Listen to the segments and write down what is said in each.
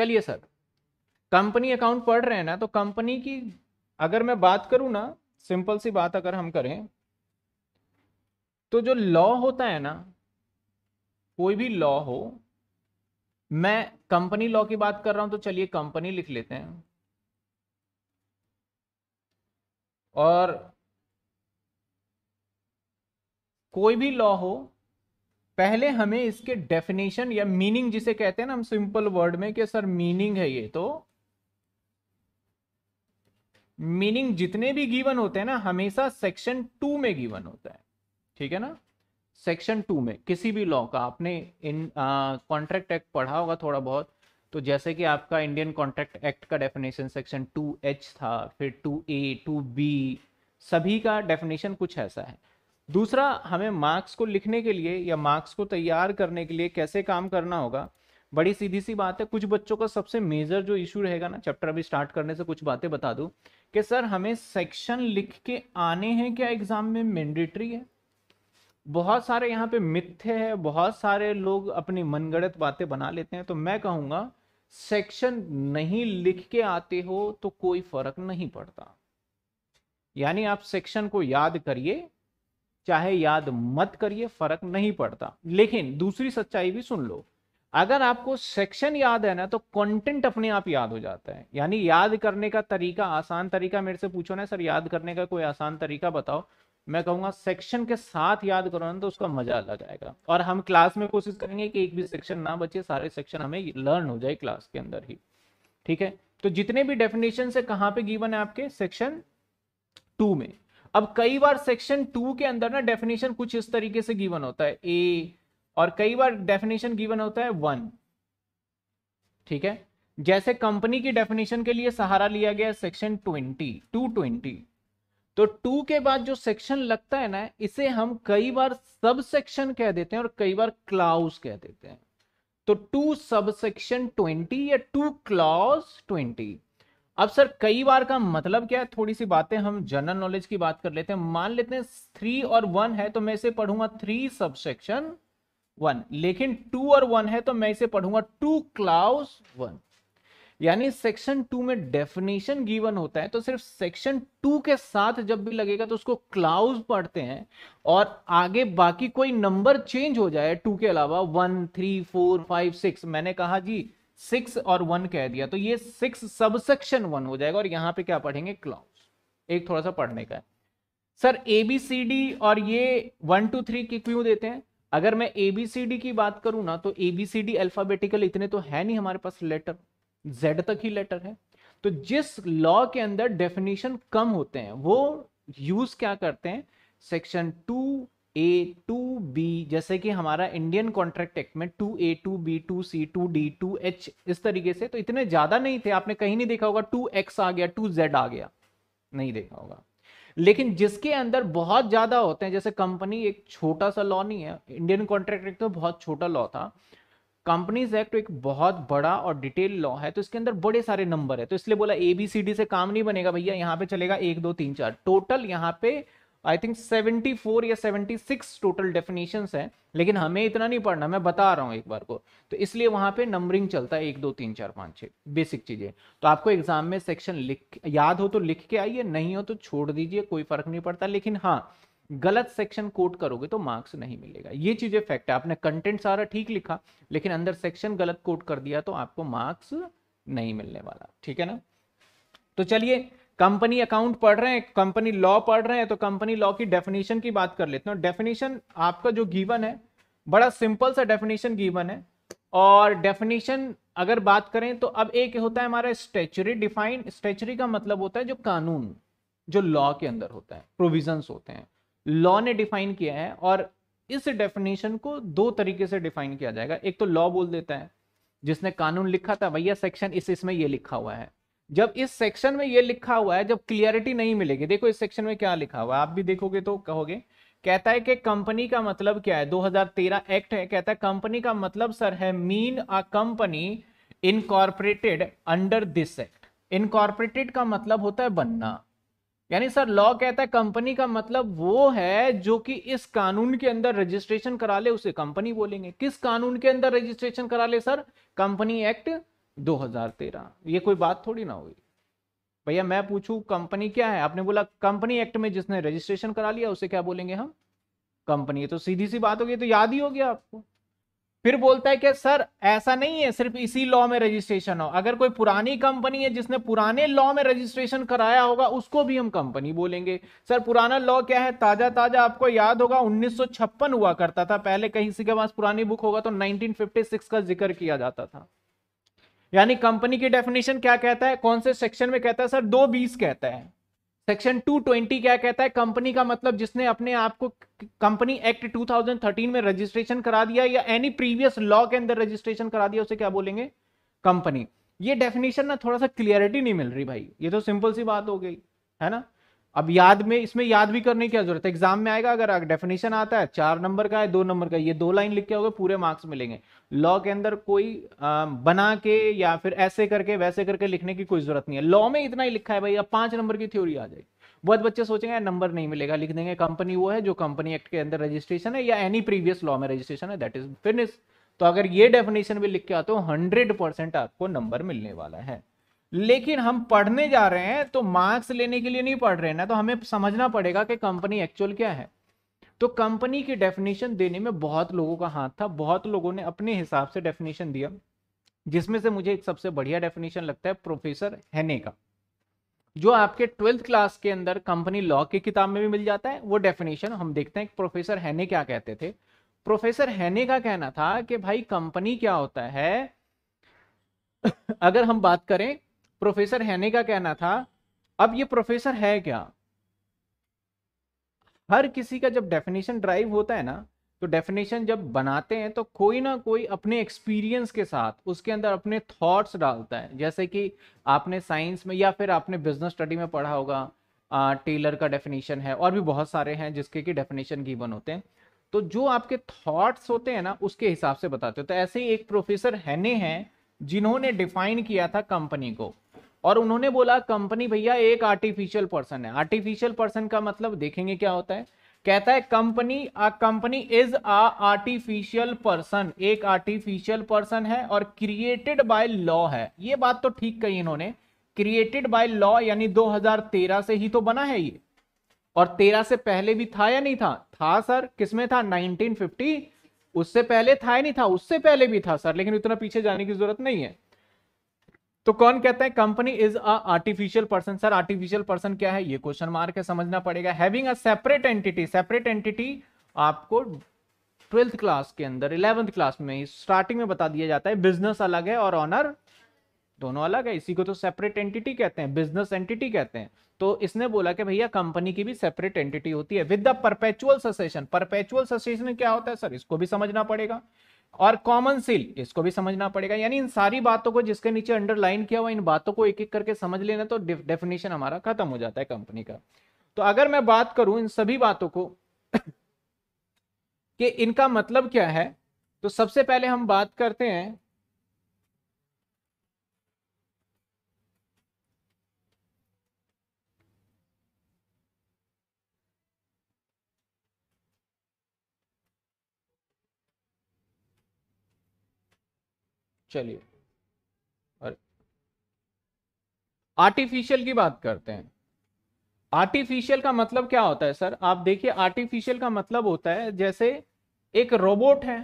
चलिए sir company account पढ़ रहे हैं ना तो कंपनी की अगर मैं बात करूं ना सिंपल सी बात अगर हम करें तो जो लॉ होता है ना कोई भी लॉ हो मैं कंपनी लॉ की बात कर रहा हूं तो चलिए कंपनी लिख लेते हैं और कोई भी लॉ हो पहले हमें इसके डेफिनेशन या मीनिंग जिसे कहते हैं ना हम सिंपल वर्ड में कि सर मीनिंग है ये तो मीनिंग जितने भी गिवन होते हैं ना हमेशा सेक्शन टू में गिवन होता है ठीक है ना सेक्शन टू में किसी भी लॉ का आपने इन कॉन्ट्रैक्ट एक्ट पढ़ा होगा थोड़ा बहुत तो जैसे कि आपका इंडियन कॉन्ट्रैक्ट एक्ट का डेफिनेशन सेक्शन टू एच था फिर टू ए टू बी सभी का डेफिनेशन कुछ ऐसा है दूसरा हमें मार्क्स को लिखने के लिए या मार्क्स को तैयार करने के लिए कैसे काम करना होगा बड़ी सीधी सी बात है कुछ बच्चों का सबसे मेजर जो इशू रहेगा ना चैप्टर अभी स्टार्ट करने से कुछ बातें बता दूं कि सर हमें सेक्शन लिख के आने हैं क्या एग्जाम में मैंडेटरी है बहुत सारे यहाँ पे मिथ्य है बहुत सारे लोग अपनी मनगढ़ंत बातें बना लेते हैं तो मैं कहूँगा सेक्शन नहीं लिख के आते हो तो कोई फर्क नहीं पड़ता यानी आप सेक्शन को याद करिए चाहे याद मत करिए फर्क नहीं पड़ता लेकिन दूसरी सच्चाई भी सुन लो अगर आपको सेक्शन याद है ना तो कंटेंट अपने आप याद हो जाता है यानी याद करने का तरीका आसान तरीका मेरे से पूछो ना सर याद करने का कोई आसान तरीका बताओ मैं कहूंगा सेक्शन के साथ याद करो ना तो उसका मजा अलग आएगा और हम क्लास में कोशिश करेंगे कि एक भी सेक्शन ना बचे सारे सेक्शन हमें लर्न हो जाए क्लास के अंदर ही ठीक है तो जितने भी डेफिनेशन से कहाँ पे गिवन है आपके सेक्शन टू में अब कई बार सेक्शन टू के अंदर ना डेफिनेशन कुछ इस तरीके से गिवन होता है ए और कई बार डेफिनेशन गिवन होता है वन ठीक है जैसे कंपनी की डेफिनेशन के लिए सहारा लिया गया सेक्शन ट्वेंटी टू ट्वेंटी तो टू के बाद जो सेक्शन लगता है ना इसे हम कई बार सब सेक्शन कह देते हैं और कई बार क्लाउस कह देते हैं तो टू सब सेक्शन ट्वेंटी या टू क्लॉज ट्वेंटी अब सर कई बार का मतलब क्या है थोड़ी सी बातें हम जनरल नॉलेज की बात कर लेते हैं मान लेते हैं थ्री और वन है तो मैं इसे पढ़ूंगा थ्री सबसेक्शन वन लेकिन टू और वन है तो मैं इसे पढ़ूंगा टू क्लाउस वन यानी सेक्शन टू में डेफिनेशन गिवन होता है तो सिर्फ सेक्शन टू के साथ जब भी लगेगा तो उसको क्लाउज पढ़ते हैं और आगे बाकी कोई नंबर चेंज हो जाए टू के अलावा one three four five six मैंने कहा जी सिक्स और वन कह दिया तो ये सिक्स सबसेक्शन वन हो जाएगा और यहाँ पे क्या पढ़ेंगे क्लॉज एक थोड़ा सा पढ़ने का है sir A B C D और ये वन टू थ्री की क्यों देते हैं अगर मैं ए बी सी डी की बात करूं ना तो A B C D alphabetical इतने तो है नहीं हमारे पास लेटर जेड तक ही लेटर है तो जिस लॉ के अंदर डेफिनेशन कम होते हैं वो यूज क्या करते हैं section two A two B जैसे कि हमारा इंडियन कॉन्ट्रैक्ट एक्ट में two A two B two C two D two H इस तरीके से तो इतने ज़्यादा नहीं थे आपने कहीं नहीं देखा होगा टू एक्स आ गया टू जेड आ गया नहीं देखा होगा लेकिन जिसके अंदर बहुत ज़्यादा होते हैं जैसे कंपनी एक छोटा सा लॉ नहीं है इंडियन कॉन्ट्रैक्ट एक्ट तो बहुत छोटा लॉ था कंपनीज एक्ट एक बहुत बड़ा और डिटेल लॉ है तो इसके अंदर बड़े सारे नंबर है तो इसलिए बोला ए बी सी डी से काम नहीं बनेगा भैया यहाँ पे चलेगा एक दो तीन चार टोटल यहाँ पे आई थिंक 74 या 76 टोटल डेफिनेशन हैं लेकिन हमें इतना नहीं पढ़ना मैं बता रहा हूँ एक बार को तो इसलिए वहाँ पे नंबरिंग चलता है एक दो तीन चार पाँच छः बेसिक चीज़ें तो आपको एग्जाम में सेक्शन लिख याद हो तो लिख के आइए नहीं हो तो छोड़ दीजिए कोई फर्क नहीं पड़ता लेकिन हाँ गलत सेक्शन कोट करोगे तो मार्क्स नहीं मिलेगा ये चीज़ें फैक्ट है आपने कंटेंट सारा ठीक लिखा लेकिन अंदर सेक्शन गलत कोट कर दिया तो आपको मार्क्स नहीं मिलने वाला ठीक है ना तो चलिए कंपनी अकाउंट पढ़ रहे हैं कंपनी लॉ पढ़ रहे हैं तो कंपनी लॉ की डेफिनेशन की बात कर लेते हैं डेफिनेशन आपका जो गीवन है बड़ा सिंपल सा डेफिनेशन गीवन है और डेफिनेशन अगर बात करें तो अब एक होता है हमारा स्टेचुरी डिफाइंड स्टेचुरी का मतलब होता है जो कानून जो लॉ के अंदर होता है प्रोविजंस होते हैं लॉ ने डिफाइन किया है और इस डेफिनेशन को दो तरीके से डिफाइन किया जाएगा एक तो लॉ बोल देता है जिसने कानून लिखा था भैया सेक्शन इस इसमें ये लिखा हुआ है जब इस सेक्शन में ये लिखा हुआ है जब क्लियरिटी नहीं मिलेगी देखो इस सेक्शन में क्या लिखा हुआ है आप भी देखोगे तो कहोगे कहता है कि कंपनी का मतलब क्या है 2013 एक्ट है कहता है कंपनी का मतलब सर है mean a company incorporated under this act incorporated का मतलब होता है बनना यानी सर लॉ कहता है कंपनी का मतलब वो है जो कि इस कानून के अंदर रजिस्ट्रेशन करा ले उसे कंपनी बोलेंगे किस कानून के अंदर रजिस्ट्रेशन करा ले सर कंपनी एक्ट 2013 ये कोई बात थोड़ी ना हुई भैया मैं पूछूं कंपनी क्या है आपने बोला कंपनी एक्ट में जिसने रजिस्ट्रेशन करा लिया उसे क्या बोलेंगे हम कंपनी तो सीधी सी बात हो गई तो याद ही हो गया आपको फिर बोलता है कि सर ऐसा नहीं है सिर्फ इसी लॉ में रजिस्ट्रेशन हो अगर कोई पुरानी कंपनी है जिसने पुराने लॉ में रजिस्ट्रेशन कराया होगा उसको भी हम कंपनी बोलेंगे सर पुराना लॉ क्या है ताजा ताजा आपको याद होगा 1956 हुआ करता था पहले कहीं से के पास पुरानी बुक होगा तो 1956 का जिक्र किया जाता था यानी कंपनी की डेफिनेशन क्या कहता है कौन से सेक्शन में कहता है सर दो बीस कहता है सेक्शन 220 क्या कहता है कंपनी का मतलब जिसने अपने आप को कंपनी एक्ट 2013 में रजिस्ट्रेशन करा दिया या एनी प्रीवियस लॉ के अंदर रजिस्ट्रेशन करा दिया उसे क्या बोलेंगे कंपनी ये डेफिनेशन ना थोड़ा सा क्लियरिटी नहीं मिल रही भाई ये तो सिंपल सी बात हो गई है ना अब याद में इसमें याद भी करने की क्या जरूरत है एग्जाम में आएगा अगर डेफिनेशन आता है चार नंबर का है दो नंबर का ये दो लाइन लिख के होगा पूरे मार्क्स मिलेंगे लॉ के अंदर कोई आ, बना के या फिर ऐसे करके वैसे करके लिखने की कोई जरूरत नहीं है लॉ में इतना ही लिखा है भाई अब पांच नंबर की थ्योरी आ जाएगी बहुत बच्चे सोचेंगे नंबर नहीं मिलेगा लिख देंगे कंपनी वो है जो कंपनी एक्ट के अंदर रजिस्ट्रेशन है या एनी प्रीवियस लॉ में रजिस्ट्रेशन है दैट इज फिनिश तो अगर ये डेफिनेशन भी लिख के आते हो हंड्रेड परसेंट आपको नंबर मिलने वाला है लेकिन हम पढ़ने जा रहे हैं तो मार्क्स लेने के लिए नहीं पढ़ रहे ना तो हमें समझना पड़ेगा कि कंपनी एक्चुअल क्या है तो कंपनी की डेफिनेशन देने में बहुत लोगों का हाथ था बहुत लोगों ने अपने हिसाब से डेफिनेशन दिया जिसमें से मुझे एक सबसे बढ़िया डेफिनेशन लगता है प्रोफेसर हैने का जो आपके ट्वेल्थ क्लास के अंदर कंपनी लॉ की किताब में भी मिल जाता है वो डेफिनेशन हम देखते हैं कि प्रोफेसर हैने क्या कहते थे प्रोफेसर हैने का कहना था कि भाई कंपनी क्या होता है अगर हम बात करें प्रोफेसर हैने का कहना था अब ये प्रोफेसर है क्या हर किसी का जब डेफिनेशन ड्राइव होता है ना तो डेफिनेशन जब बनाते हैं तो कोई ना कोई अपने एक्सपीरियंस के साथ उसके अंदर अपने थॉट्स डालता है जैसे कि आपने साइंस में या फिर आपने बिजनेस स्टडी में पढ़ा होगा टेलर का डेफिनेशन है और भी बहुत सारे हैं जिसके कि डेफिनेशन गिवन होते हैं तो जो आपके थॉट्स होते हैं ना उसके हिसाब से बताते हो तो ऐसे ही एक प्रोफेसर हैने हैं जिन्होंने डिफाइन किया था कंपनी को और उन्होंने बोला कंपनी भैया एक आर्टिफिशियल पर्सन है आर्टिफिशियल पर्सन का मतलब देखेंगे क्या होता है कहता है company company is a artificial person एक आर्टिफिशियल पर्सन है और क्रिएटेड बाय लॉ है ये बात तो ठीक कही इन्होंने क्रिएटेड बाय लॉ यानी 2013 से ही तो बना है ये और 13 से पहले भी था या नहीं था था सर किसमें था 1950 उससे पहले था या नहीं था उससे पहले भी था सर लेकिन इतना पीछे जाने की जरूरत नहीं है तो कौन कहता है company is a artificial person sir artificial person क्या है ये क्वेश्चन मार्क है समझना पड़ेगा having a separate entity separate entity आपको ट्वेल्थ क्लास के अंदर इलेवेंथ क्लास में स्टार्टिंग में बता दिया जाता है बिजनेस अलग है और ऑनर दोनों अलग है इसी को तो सेपरेट एंटिटी कहते हैं बिजनेस एंटिटी कहते हैं तो इसने बोला कि भैया कंपनी की भी सेपरेट एंटिटी होती है with the perpetual succession perpetual succession क्या होता है सर इसको भी समझना पड़ेगा और कॉमन सेल इसको भी समझना पड़ेगा यानी इन सारी बातों को जिसके नीचे अंडरलाइन किया हुआ इन बातों को एक एक करके समझ लेना तो डेफिनेशन हमारा खत्म हो जाता है कंपनी का तो अगर मैं बात करूं इन सभी बातों को कि इनका मतलब क्या है तो सबसे पहले हम बात करते हैं चलिए और आर्टिफिशियल की बात करते हैं आर्टिफिशियल का मतलब क्या होता है सर आप देखिए आर्टिफिशियल का मतलब होता है जैसे एक रोबोट है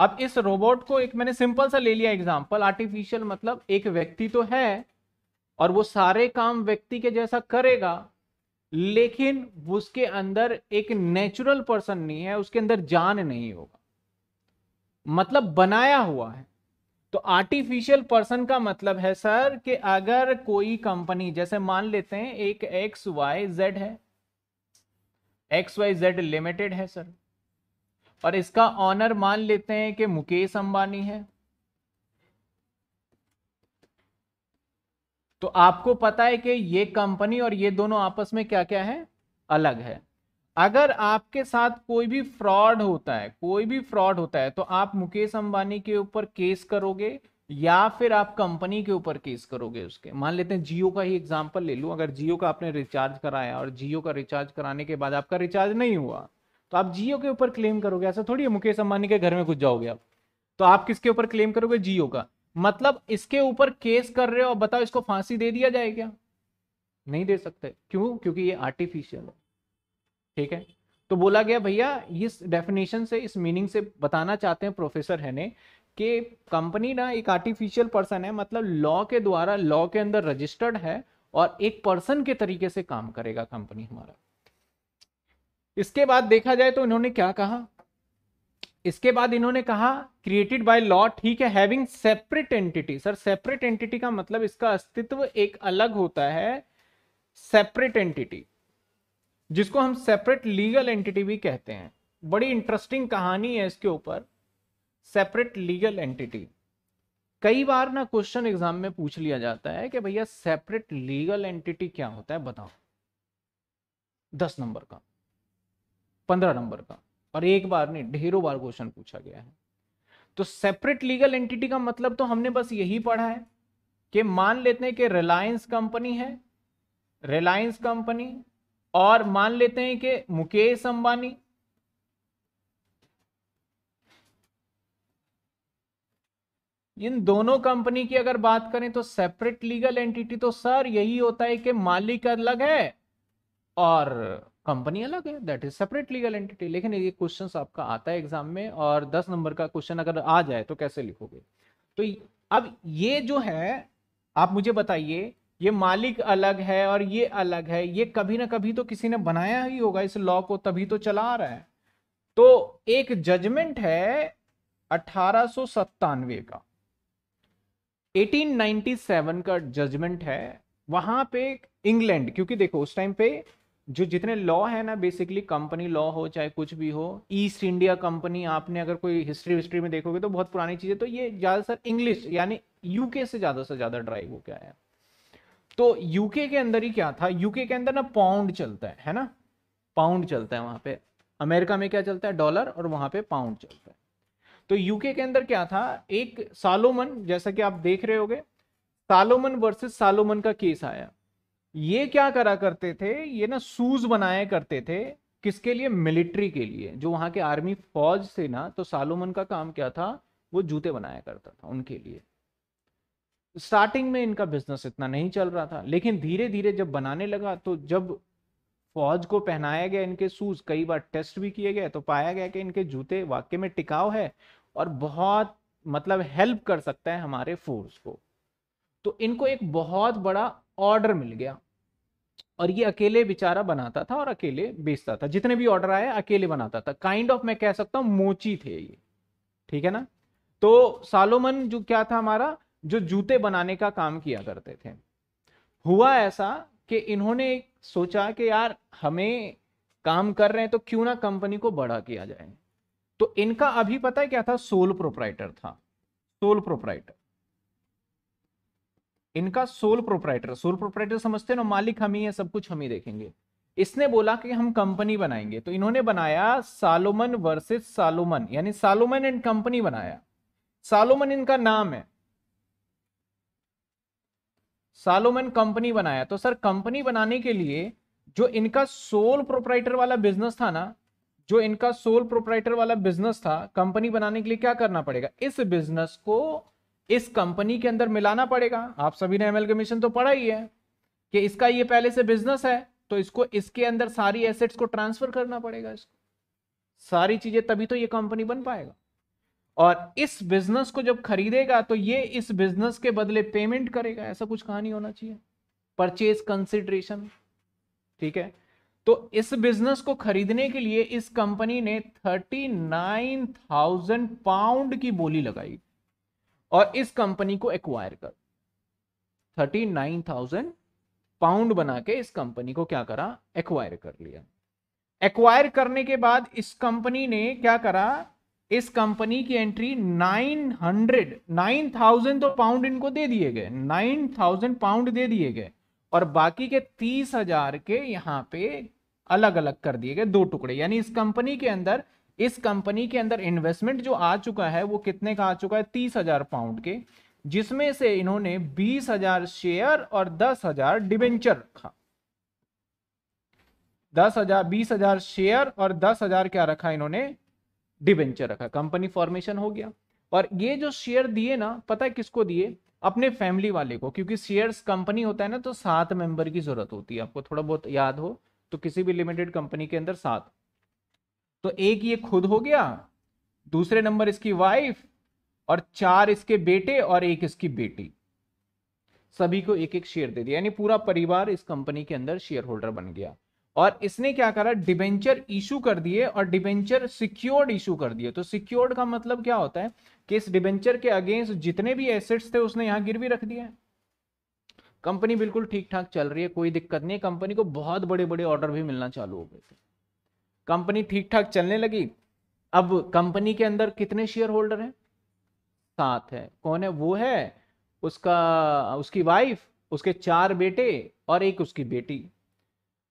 अब इस रोबोट को एक मैंने सिंपल सा ले लिया एग्जांपल आर्टिफिशियल मतलब एक व्यक्ति तो है और वो सारे काम व्यक्ति के जैसा करेगा लेकिन उसके अंदर एक नेचुरल पर्सन नहीं है उसके अंदर जान नहीं होगा मतलब बनाया हुआ है तो आर्टिफिशियल पर्सन का मतलब है सर कि अगर कोई कंपनी जैसे मान लेते हैं एक एक्स वाई जेड है एक्स वाई जेड लिमिटेड है सर और इसका ऑनर मान लेते हैं कि मुकेश अंबानी है तो आपको पता है कि ये कंपनी और ये दोनों आपस में क्या क्या है अलग है अगर आपके साथ कोई भी फ्रॉड होता है कोई भी फ्रॉड होता है तो आप मुकेश अंबानी के ऊपर केस करोगे या फिर आप कंपनी के ऊपर केस करोगे उसके मान लेते हैं जियो का ही एग्जांपल ले लू अगर जियो का आपने रिचार्ज कराया और जियो का रिचार्ज कराने के बाद आपका रिचार्ज नहीं हुआ तो आप जियो के ऊपर क्लेम करोगे ऐसा थोड़ी है मुकेश अंबानी के घर में कुछ जाओगे आप तो आप किसके ऊपर क्लेम करोगे जियो का मतलब इसके ऊपर केस कर रहे हो बताओ इसको फांसी दे दिया जाएगा नहीं दे सकते क्यों क्योंकि ये आर्टिफिशियल है ठीक है तो बोला गया भैया इस डेफिनेशन से इस मीनिंग से बताना चाहते हैं प्रोफेसर है ने कि कंपनी ना एक आर्टिफिशियल पर्सन है मतलब लॉ के द्वारा लॉ के अंदर रजिस्टर्ड है और एक पर्सन के तरीके से काम करेगा कंपनी हमारा इसके बाद देखा जाए तो इन्होंने क्या कहा इसके बाद इन्होंने कहा क्रिएटेड बाय लॉ ठीक है having separate entity sir separate entity का मतलब इसका अस्तित्व एक अलग होता है सेपरेट एंटिटी जिसको हम सेपरेट लीगल एंटिटी भी कहते हैं बड़ी इंटरेस्टिंग कहानी है इसके ऊपर सेपरेट लीगल एंटिटी कई बार ना क्वेश्चन एग्जाम में पूछ लिया जाता है कि भैया सेपरेट लीगल एंटिटी क्या होता है बताओ दस नंबर का पंद्रह नंबर का और एक बार नहीं ढेरों बार क्वेश्चन पूछा गया है तो सेपरेट लीगल एंटिटी का मतलब तो हमने बस यही पढ़ा है कि मान लेते हैं कि रिलायंस कंपनी है रिलायंस कंपनी और मान लेते हैं कि मुकेश अंबानी इन दोनों कंपनी की अगर बात करें तो सेपरेट लीगल एंटिटी तो सर यही होता है कि मालिक अलग है और कंपनी अलग है that is separate legal entity लेकिन ये क्वेश्चन आपका आता है एग्जाम में और दस नंबर का क्वेश्चन अगर आ जाए तो कैसे लिखोगे तो अब ये जो है आप मुझे बताइए ये मालिक अलग है और ये अलग है ये कभी ना कभी तो किसी ने बनाया ही होगा इस लॉ को तभी तो चला रहा है तो एक जजमेंट है अठारह का 1897 का जजमेंट है वहां पे इंग्लैंड क्योंकि देखो उस टाइम पे जो जितने लॉ है ना बेसिकली कंपनी लॉ हो चाहे कुछ भी हो ईस्ट इंडिया कंपनी आपने अगर कोई हिस्ट्री विस्ट्री में देखोगे तो बहुत पुरानी चीज़ें तो ये ज़्यादातर इंग्लिश यानी यूके से ज़्यादा से ज़्यादा ड्राइव हो गया है तो यूके के अंदर ही क्या था यूके के अंदर ना पाउंड चलता है है ना पाउंड चलता है वहां पे अमेरिका में क्या चलता है डॉलर और वहां पे पाउंड चलता है तो यूके के अंदर क्या था एक सालोमन जैसा कि आप देख रहे हो गए सालोमन वर्सेस सालोमन का केस आया ये क्या करा करते थे ये ना सूज बनाया करते थे किसके लिए मिलिट्री के लिए जो वहां के आर्मी फौज से ना तो सालोमन का काम क्या था वो जूते बनाया करता था उनके लिए स्टार्टिंग में इनका बिजनेस इतना नहीं चल रहा था लेकिन धीरे धीरे जब बनाने लगा तो जब फौज को पहनाया गया इनके शूज कई बार टेस्ट भी किए गए तो पाया गया कि इनके जूते वाकई में टिकाऊ है और बहुत मतलब हेल्प कर सकता है हमारे फोर्स को तो इनको एक बहुत बड़ा ऑर्डर मिल गया और ये अकेले बेचारा बनाता था और अकेले बेचता था जितने भी ऑर्डर आए अकेले बनाता था काइंड kind ऑफ of मैं कह सकता हूँ मोची थे ये ठीक है ना तो सालोमन जो क्या था हमारा जो जूते बनाने का काम किया करते थे हुआ ऐसा कि इन्होंने सोचा कि यार हमें काम कर रहे हैं तो क्यों ना कंपनी को बड़ा किया जाए तो इनका अभी पता है क्या था सोल प्रोपराइटर था सोल प्रोपराइटर इनका सोल प्रोपराइटर सोल प्रोपराइटर समझते ना मालिक हम ही है सब कुछ हम ही देखेंगे इसने बोला कि हम कंपनी बनाएंगे तो इन्होंने बनाया सालोमन वर्सेस सालोमन यानी सालोमन एंड कंपनी बनाया सालोमन इनका नाम है सालोमन कंपनी बनाया तो सर कंपनी बनाने के लिए जो इनका सोल प्रोपराइटर वाला बिजनेस था ना जो इनका सोल प्रोपराइटर वाला बिजनेस था कंपनी बनाने के लिए क्या करना पड़ेगा इस बिजनेस को इस कंपनी के अंदर मिलाना पड़ेगा आप सभी ने एमएल कमीशन तो पढ़ा ही है कि इसका ये पहले से बिजनेस है तो इसको इसके अंदर सारी एसेट्स को ट्रांसफर करना पड़ेगा इसको सारी चीजें तभी तो ये कंपनी बन पाएगा और इस बिजनेस को जब खरीदेगा तो ये इस बिजनेस के बदले पेमेंट करेगा ऐसा कुछ कहानी होना चाहिए परचेज कंसिडरेशन ठीक है तो इस बिजनेस को खरीदने के लिए इस कंपनी ने थर्टी नाइन थाउजेंड पाउंड की बोली लगाई और इस कंपनी को एक्वायर कर थर्टी नाइन थाउजेंड पाउंड बना के इस कंपनी को क्या करा एक्वायर कर लिया एक्वायर करने के बाद इस कंपनी ने क्या करा इस कंपनी की एंट्री 900 9000 तो पाउंड इनको दे दिए गए 9000 पाउंड दे दिए गए और बाकी के 30000 के यहां पे अलग अलग कर दिए गए दो टुकड़े यानी इस कंपनी के अंदर इस कंपनी के अंदर इन्वेस्टमेंट जो आ चुका है वो कितने का आ चुका है तीस हजार पाउंड के जिसमें से इन्होंने बीस हजार शेयर और दस हजार डिबेंचर रखा दस हजार बीस हजार शेयर और दस हजार क्या रखा इन्होंने डिवेंचर रखा कंपनी फॉर्मेशन हो गया और ये जो शेयर दिए ना पता है किसको दिए अपने फैमिली वाले को क्योंकि शेयर्स कंपनी होता है ना तो सात मेंबर की जरूरत होती है आपको थोड़ा बहुत याद हो तो किसी भी लिमिटेड कंपनी के अंदर सात तो एक ये खुद हो गया दूसरे नंबर इसकी वाइफ और चार इसके बेटे और एक इसकी बेटी सभी को एक एक शेयर दे दिया यानी पूरा परिवार इस कंपनी के अंदर शेयर होल्डर बन गया और इसने क्या करा डिबेंचर इशू कर दिए और डिबेंचर सिक्योर्ड इशू कर दिए तो सिक्योर्ड का मतलब क्या होता है कि इस डिबेंचर के अगेंस्ट जितने भी एसेट्स थे उसने यहां गिरवी रख दिया कंपनी बिल्कुल ठीक ठाक चल रही है कोई दिक्कत नहीं कंपनी को बहुत बड़े बड़े ऑर्डर भी मिलना चालू हो गए थे कंपनी ठीक ठाक चलने लगी अब कंपनी के अंदर कितने शेयर होल्डर हैं सात है कौन है वो है उसका उसकी वाइफ उसके चार बेटे और एक उसकी बेटी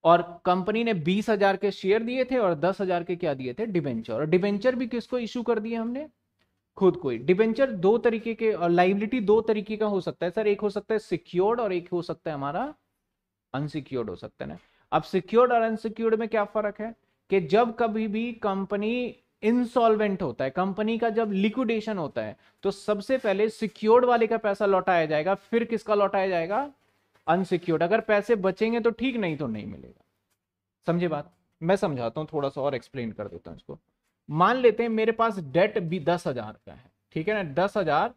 और कंपनी ने बीस हजार के शेयर दिए थे और दस हजार के क्या दिए थे डिबेंचर और डिबेंचर भी किसको इशू कर दिए हमने खुद को ही डिबेंचर दो तरीके के और लाइबिलिटी दो तरीके का हो सकता है सर एक हो सकता है सिक्योर्ड और एक हो सकता है हमारा अनसिक्योर्ड हो सकता है ना अब सिक्योर्ड और अनसिक्योर्ड में क्या फर्क है कि जब कभी भी कंपनी इंसॉल्वेंट होता है कंपनी का जब लिक्विडेशन होता है तो सबसे पहले सिक्योर्ड वाले का पैसा लौटाया जाएगा फिर किसका लौटाया जाएगा अनसिक्योर्ड अगर पैसे बचेंगे तो ठीक नहीं तो नहीं मिलेगा समझे बात मैं समझाता हूँ थोड़ा सा और एक्सप्लेन कर देता हूँ इसको मान लेते हैं मेरे पास डेट भी दस हजार का है ठीक है ना दस हजार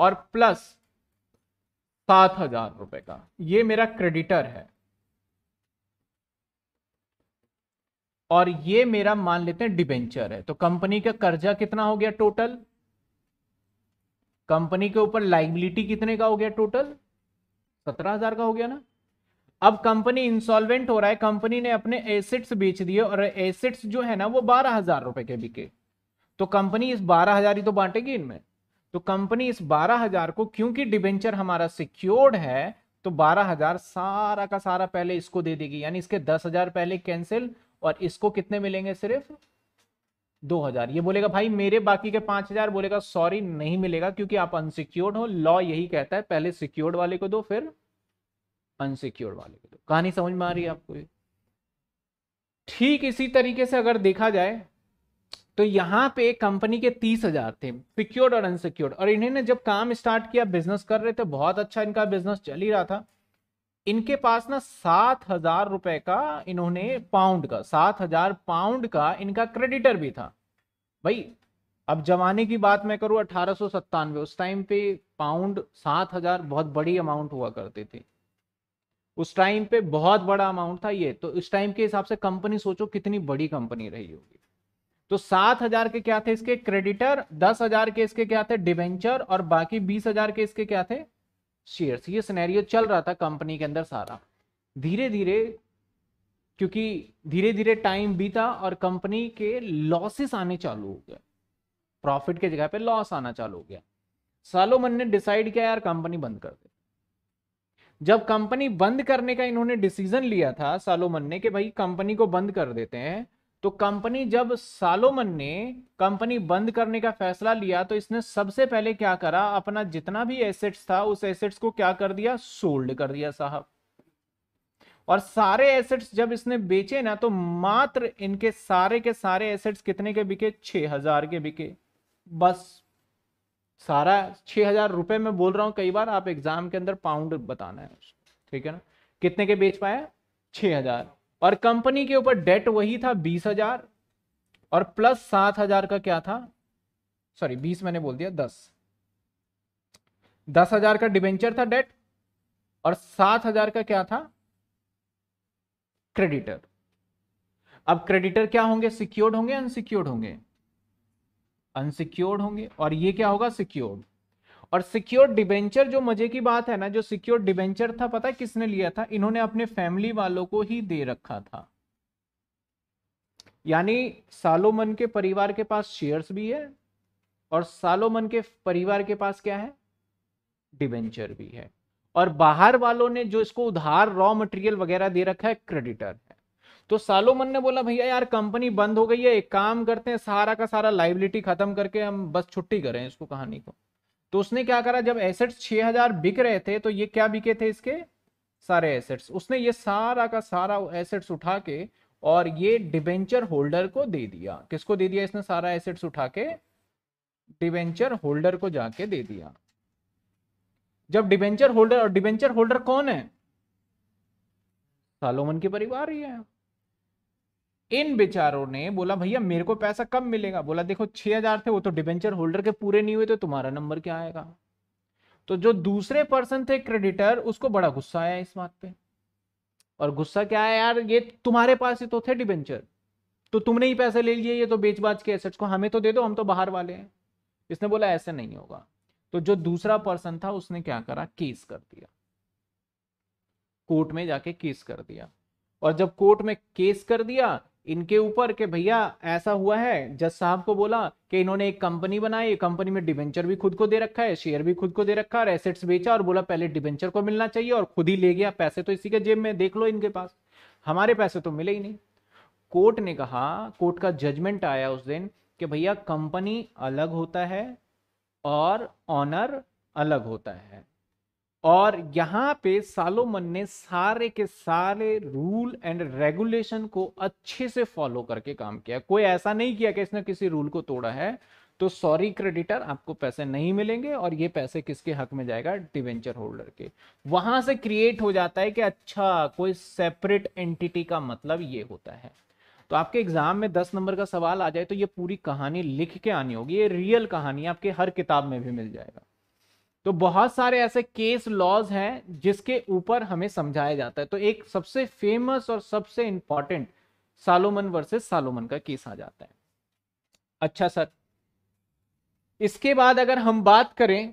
और प्लस सात हजार रुपए का ये मेरा क्रेडिटर है और ये मेरा मान लेते हैं डिबेंचर है तो कंपनी का कर्जा कितना हो गया टोटल कंपनी के ऊपर लाइबिलिटी कितने का हो गया टोटल सत्रह हजार का हो गया ना अब कंपनी इंसॉल्वेंट हो रहा है कंपनी ने अपने एसेट्स बेच दिए और एसेट्स जो है ना वो बारह हजार रुपए के बिके तो कंपनी इस बारह हजार ही तो बांटेगी इनमें तो कंपनी इस बारह हजार को क्योंकि डिबेंचर हमारा सिक्योर्ड है तो बारह हजार सारा का सारा पहले इसको दे देगी यानी इसके दस हजार पहले कैंसिल और इसको कितने मिलेंगे सिर्फ दो हजार ये बोलेगा भाई मेरे बाकी के पांच हजार बोलेगा सॉरी नहीं मिलेगा क्योंकि आप अनसिक्योर्ड हो लॉ यही कहता है पहले सिक्योर्ड वाले को दो फिर अनसिक्योर्ड वाले के तो कहानी समझ में आ रही है आपको ये ठीक इसी तरीके से अगर देखा जाए तो यहां पे कंपनी के तीस हजार थे सिक्योर्ड और अनसिक्योर्ड और इन्होंने जब काम स्टार्ट किया बिजनेस कर रहे थे बहुत अच्छा इनका बिजनेस चल ही रहा था इनके पास ना सात हजार रुपए का इन्होंने पाउंड का सात हजार पाउंड का इनका क्रेडिटर भी था भाई अब जमाने की बात मैं करूं अठारह उस टाइम पे पाउंड सात हजार बहुत बड़ी अमाउंट हुआ करती थी उस टाइम पे बहुत बड़ा अमाउंट था ये तो इस टाइम के हिसाब से कंपनी सोचो कितनी बड़ी कंपनी रही होगी तो सात हजार के क्या थे इसके क्रेडिटर दस हजार के इसके क्या थे डिवेंचर और बाकी बीस हजार के इसके क्या थे शेयर्स ये सिनेरियो चल रहा था कंपनी के अंदर सारा धीरे धीरे क्योंकि धीरे धीरे टाइम बीता और कंपनी के लॉसेस आने चालू हो गए प्रॉफिट के जगह पे लॉस आना चालू हो गया सालोमन ने डिसाइड किया यार कंपनी बंद कर दे जब कंपनी बंद करने का इन्होंने डिसीजन लिया था सालोमन ने कि भाई कंपनी को बंद कर देते हैं तो कंपनी जब सालोमन ने कंपनी बंद करने का फैसला लिया तो इसने सबसे पहले क्या करा अपना जितना भी एसेट्स था उस एसेट्स को क्या कर दिया सोल्ड कर दिया साहब और सारे एसेट्स जब इसने बेचे ना तो मात्र इनके सारे के सारे एसेट्स कितने के बिके छह हजार के बिके बस सारा छः हज़ार रुपये में बोल रहा हूँ कई बार आप एग्ज़ाम के अंदर पाउंड बताना है ठीक है ना कितने के बेच पाया छः हज़ार और कंपनी के ऊपर डेट वही था बीस हज़ार और प्लस सात हज़ार का क्या था सॉरी बीस मैंने बोल दिया दस दस हज़ार का डिबेंचर था डेट और सात हज़ार का क्या था क्रेडिटर अब क्रेडिटर क्या होंगे सिक्योर्ड होंगे अनसिक्योर्ड होंगे अनसिक्योर्ड होंगे और ये क्या होगा सिक्योर्ड और सिक्योर डिबेंचर जो मजे की बात है ना जो सिक्योर्ड डिबेंचर था पता है किसने लिया था इन्होंने अपने फैमिली वालों को ही दे रखा था यानी सालोमन के परिवार के पास शेयर्स भी है और सालोमन के परिवार के पास क्या है डिबेंचर भी है और बाहर वालों ने जो इसको उधार रॉ मटेरियल वगैरह दे रखा है क्रेडिटर तो सालोमन ने बोला भैया यार कंपनी बंद हो गई है एक काम करते हैं सारा का सारा लाइबिलिटी खत्म करके हम बस छुट्टी करें इसको कहानी को तो उसने क्या करा जब एसेट्स 6000 बिक रहे थे तो ये क्या बिके थे इसके सारे एसेट्स उसने ये सारा का सारा एसेट्स उठा के और ये डिबेंचर होल्डर को दे दिया किसको दे दिया इसने सारा एसेट्स उठा के डिवेंचर होल्डर को जाके दे दिया जब डिबेंचर होल्डर और डिवेंचर होल्डर कौन है सालोमन के परिवार ही है इन बेचारों ने बोला भैया मेरे को पैसा कब मिलेगा बोला देखो छह हजार थे वो तो डिबेंचर होल्डर के पूरे नहीं हुए तो तुम्हारा नंबर क्या आएगा तो जो दूसरे पर्सन थे क्रेडिटर उसको बड़ा गुस्सा आया इस बात पे और गुस्सा क्या है यार ये तुम्हारे पास ही तो थे डिबेंचर तो तुमने ही पैसे ले लिए ये तो बेच बाज के एसेट्स को हमें तो दे दो हम तो बाहर वाले हैं इसने बोला ऐसे नहीं होगा तो जो दूसरा पर्सन था उसने क्या करा केस कर दिया कोर्ट में जाके केस कर दिया और जब कोर्ट में केस कर दिया इनके ऊपर कि भैया ऐसा हुआ है जज साहब को बोला कि इन्होंने एक कंपनी बनाई कंपनी में डिवेंचर भी खुद को दे रखा है शेयर भी खुद को दे रखा है और एसेट्स बेचा और बोला पहले डिवेंचर को मिलना चाहिए और खुद ही ले गया पैसे तो इसी के जेब में देख लो इनके पास हमारे पैसे तो मिले ही नहीं कोर्ट ने कहा कोर्ट का जजमेंट आया उस दिन कि भैया कंपनी अलग होता है और ऑनर अलग होता है और यहाँ पे सालोमन ने सारे के सारे रूल एंड रेगुलेशन को अच्छे से फॉलो करके काम किया कोई ऐसा नहीं किया कि इसने किसी रूल को तोड़ा है तो सॉरी क्रेडिटर आपको पैसे नहीं मिलेंगे और ये पैसे किसके हक में जाएगा डिवेंचर होल्डर के वहां से क्रिएट हो जाता है कि अच्छा कोई सेपरेट एंटिटी का मतलब ये होता है तो आपके एग्जाम में दस नंबर का सवाल आ जाए तो ये पूरी कहानी लिख के आनी होगी ये रियल कहानी आपके हर किताब में भी मिल जाएगा तो बहुत सारे ऐसे केस लॉज हैं जिसके ऊपर हमें समझाया जाता है तो एक सबसे फेमस और सबसे इंपॉर्टेंट सालोमन वर्सेस सालोमन का केस आ जाता है अच्छा सर इसके बाद अगर हम बात करें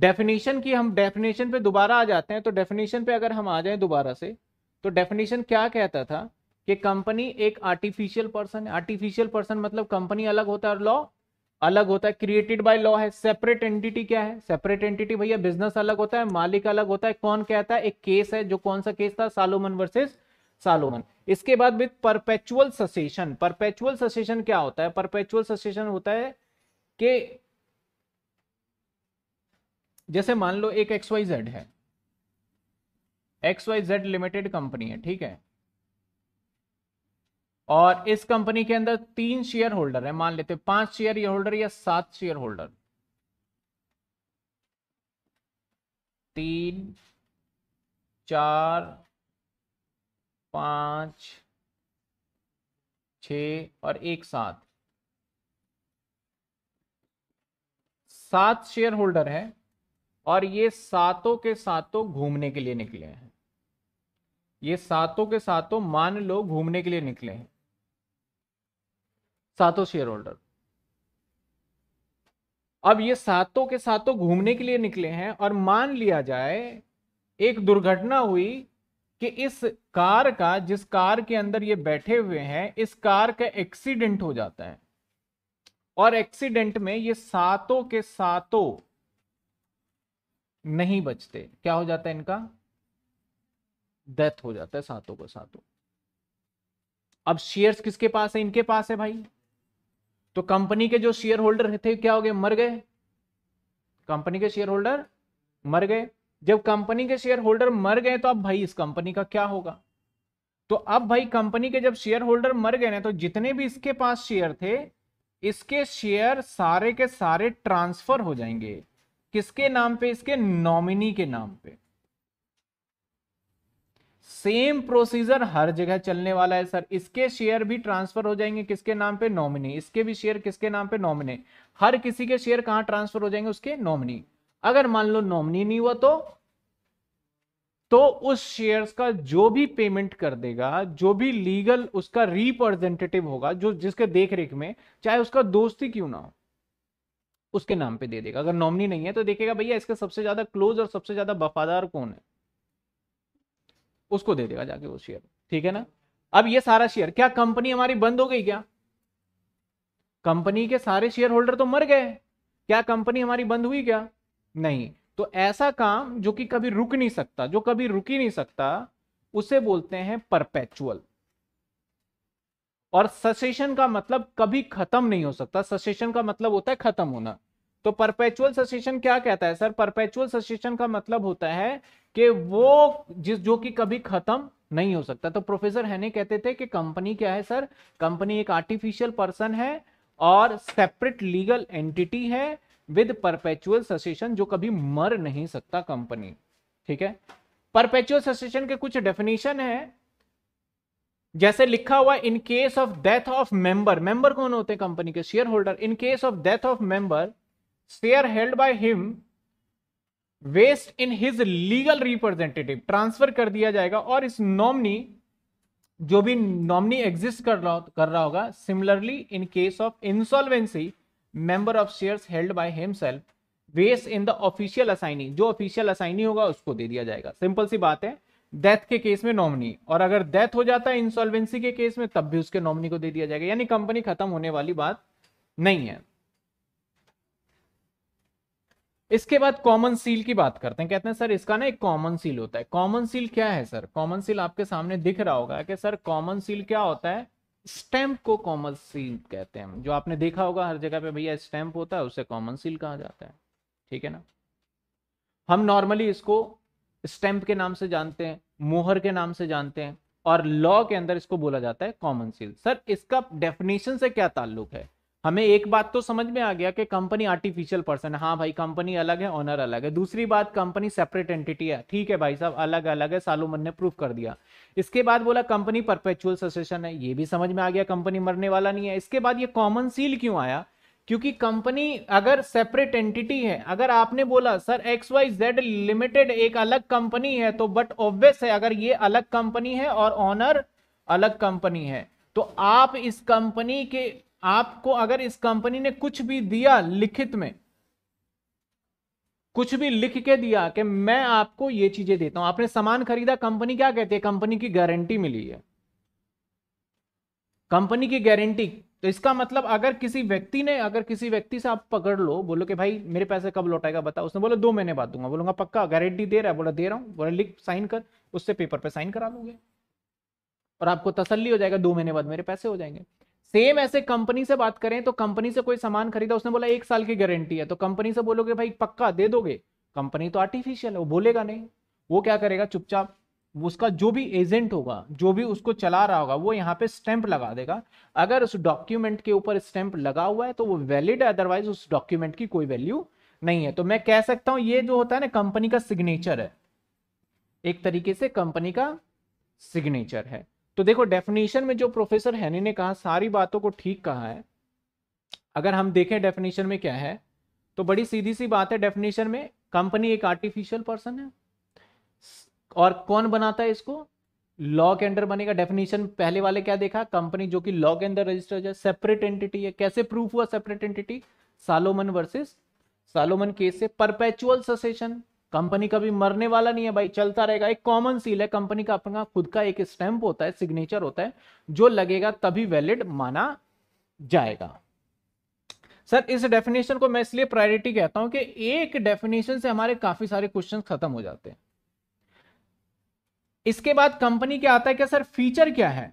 डेफिनेशन की हम डेफिनेशन पे दोबारा आ जाते हैं तो डेफिनेशन पे अगर हम आ जाए दोबारा से तो डेफिनेशन क्या कहता था कि कंपनी एक आर्टिफिशियल पर्सन आर्टिफिशियल पर्सन मतलब कंपनी अलग होता है और लॉ अलग होता है क्रिएटेड बाय लॉ है सेपरेट एंटिटी क्या है सेपरेट एंटिटी भैया बिजनेस अलग होता है मालिक अलग होता है कौन कहता है एक केस है जो कौन सा केस था सालोमन वर्सेस सालोमन इसके बाद with perpetual succession perpetual succession क्या होता है परपेचुअल ससेशन होता है कि जैसे मान लो एक एक्सवाई जेड है X Y Z limited company है ठीक है और इस कंपनी के अंदर तीन शेयर होल्डर है मान लेते पांच शेयर होल्डर या सात शेयर होल्डर तीन चार पांच छ और एक साथ सात शेयर होल्डर है और ये सातों के सातों घूमने के लिए निकले हैं ये सातों के सातों मान लो घूमने के लिए निकले हैं सातों शेयर होल्डर अब ये सातों के सातों घूमने के लिए निकले हैं और मान लिया जाए एक दुर्घटना हुई कि इस कार का जिस कार के अंदर ये बैठे हुए हैं इस कार का एक्सीडेंट हो जाता है और एक्सीडेंट में ये सातों के सातों नहीं बचते क्या हो जाता है इनका डेथ हो जाता है सातों को सातों अब शेयर्स किसके पास है इनके पास है भाई तो कंपनी के जो शेयर होल्डर थे क्या हो गए मर गए कंपनी के शेयर होल्डर मर गए जब कंपनी के शेयर होल्डर मर गए तो अब भाई इस कंपनी का क्या होगा तो अब भाई कंपनी के जब शेयर होल्डर मर गए ना तो जितने भी इसके पास शेयर थे इसके शेयर सारे के सारे ट्रांसफर हो जाएंगे किसके नाम पे इसके नॉमिनी के नाम पे सेम प्रोसीजर हर जगह चलने वाला है सर इसके शेयर भी ट्रांसफर हो जाएंगे किसके नाम पे नॉमिनी इसके भी शेयर किसके नाम पे नॉमिनी हर किसी के शेयर कहां ट्रांसफर हो जाएंगे उसके नॉमिनी अगर मान लो नॉमिनी नहीं हुआ तो तो उस शेयर्स का जो भी पेमेंट कर देगा जो भी लीगल उसका रिप्रेजेंटेटिव होगा जो जिसके देख रेख में चाहे उसका दोस्ती क्यों ना हो उसके नाम पे दे देगा अगर नॉमिनी नहीं है तो देखेगा भैया इसके सबसे ज्यादा क्लोज और सबसे ज्यादा वफादार कौन है उसको दे देगा जाके वो शेयर ठीक है ना अब ये सारा शेयर क्या कंपनी हमारी बंद हो गई क्या कंपनी के सारे शेयर होल्डर तो मर गए क्या कंपनी हमारी बंद हुई क्या नहीं तो ऐसा काम जो कि कभी रुक नहीं सकता जो कभी रुक ही नहीं सकता उसे बोलते हैं परपेचुअल और ससेशन का मतलब कभी खत्म नहीं हो सकता ससेशन का मतलब होता है खत्म होना तो परपेचुअल ससेशन क्या कहता है सर परपेचुअल ससेशन का मतलब होता है कि वो जिस जो कि कभी खत्म नहीं हो सकता तो प्रोफेसर हैने कहते थे कि कंपनी क्या है सर कंपनी एक आर्टिफिशियल पर्सन है और सेपरेट लीगल एंटिटी है विद परपेचुअल ससेशन जो कभी मर नहीं सकता कंपनी ठीक है परपेचुअल ससेशन के कुछ डेफिनेशन है जैसे लिखा हुआ in case of death of member member कौन होते हैं कंपनी के share holder in case of death of member share held by him vest in his legal representative transfer कर दिया जाएगा और इस नॉमनी जो भी नॉमनी एग्जिस्ट कर रहा कर रहा होगा similarly in case of insolvency member of shares held by himself vest in the official assignee जो ऑफिशियल असाइनी होगा उसको दे दिया जाएगा सिंपल सी बात है डेथ के केस में नॉमनी और अगर डेथ हो जाता है इंसॉल्वेंसी के केस में तब भी उसके नॉमनी को दे दिया जाएगा यानी कंपनी खत्म होने वाली बात नहीं है इसके बाद कॉमन सील की बात करते हैं कहते हैं सर इसका ना एक कॉमन सील होता है कॉमन सील क्या है सर कॉमन सील आपके सामने दिख रहा होगा कि सर कॉमन सील क्या होता है स्टैंप को कॉमन सील कहते हैं जो आपने देखा होगा हर जगह पे भैया स्टैंप होता है उसे कॉमन सील कहा जाता है ठीक है ना हम नॉर्मली इसको स्टैंप के नाम से जानते हैं मोहर के नाम से जानते हैं और लॉ के अंदर इसको बोला जाता है कॉमन सील सर इसका डेफिनेशन से क्या ताल्लुक है हमें एक बात तो समझ में आ गया कि कंपनी आर्टिफिशियल पर्सन है हाँ भाई कंपनी अलग है ऑनर अलग है दूसरी बात कंपनी सेपरेट एंटिटी है ठीक है भाई साहब अलग अलग है सालोमन ने प्रूफ कर दिया इसके बाद बोला कंपनी परपेचुअल ससेशन है ये भी समझ में आ गया कंपनी मरने वाला नहीं है इसके बाद ये कॉमन सील क्यों आया क्योंकि कंपनी अगर सेपरेट एंटिटी है अगर आपने बोला sir X Y Z limited एक अलग कंपनी है तो बट ऑब्वियस है अगर ये अलग कंपनी है और ऑनर अलग कंपनी है तो आप इस कंपनी के आपको अगर इस कंपनी ने कुछ भी दिया लिखित में कुछ भी लिख के दिया कि मैं आपको ये चीजें देता हूं आपने सामान खरीदा कंपनी क्या कहती है कंपनी की गारंटी मिली है कंपनी की गारंटी तो इसका मतलब अगर किसी व्यक्ति ने अगर किसी व्यक्ति से आप पकड़ लो बोलो कि भाई मेरे पैसे कब लौटाएगा बता उसने बोला दो महीने बाद दूंगा बोलूंगा पक्का गारंटी दे रहा है बोला दे रहा हूं बोला लिख साइन कर उससे पेपर पे साइन करा लोगे और आपको तसल्ली हो जाएगा दो महीने बाद मेरे पैसे हो जाएंगे सेम ऐसे कंपनी से बात करें तो कंपनी से कोई सामान खरीदा उसने बोला एक साल की गारंटी है तो कंपनी से बोलोगे भाई पक्का दे दोगे कंपनी तो आर्टिफिशियल है वो बोलेगा नहीं वो क्या करेगा चुपचाप उसका जो भी एजेंट होगा जो भी उसको चला रहा होगा वो यहाँ पे स्टैंप लगा देगा अगर उस डॉक्यूमेंट के ऊपर स्टैंप लगा हुआ है तो वो वैलिड है अदरवाइज उस डॉक्यूमेंट की कोई वैल्यू नहीं है तो मैं कह सकता हूँ ये जो होता है ना कंपनी का सिग्नेचर है एक तरीके से कंपनी का सिग्नेचर है तो देखो डेफिनेशन में जो प्रोफेसर हैनी ने कहा सारी बातों को ठीक कहा है अगर हम देखें डेफिनेशन में क्या है तो बड़ी सीधी सी बात है डेफिनेशन में कंपनी एक आर्टिफिशियल पर्सन है और कौन बनाता है इसको लॉ के अंडर बनेगा डेफिनेशन पहले वाले क्या देखा कंपनी जो कि लॉ के अंदर रजिस्टर्ड है सेपरेट एंटिटी है कैसे प्रूफ हुआ separate entity Salomon versus Salomon case से परपेचुअल ससेशन कंपनी कभी मरने वाला नहीं है भाई चलता रहेगा एक कॉमन सील है कंपनी का अपना खुद का एक स्टैंप होता है सिग्नेचर होता है जो लगेगा तभी वैलिड माना जाएगा सर इस डेफिनेशन को मैं इसलिए प्रायोरिटी कहता हूं कि एक डेफिनेशन से हमारे काफी सारे क्वेश्चन खत्म हो जाते हैं इसके बाद कंपनी क्या आता है क्या सर फीचर क्या है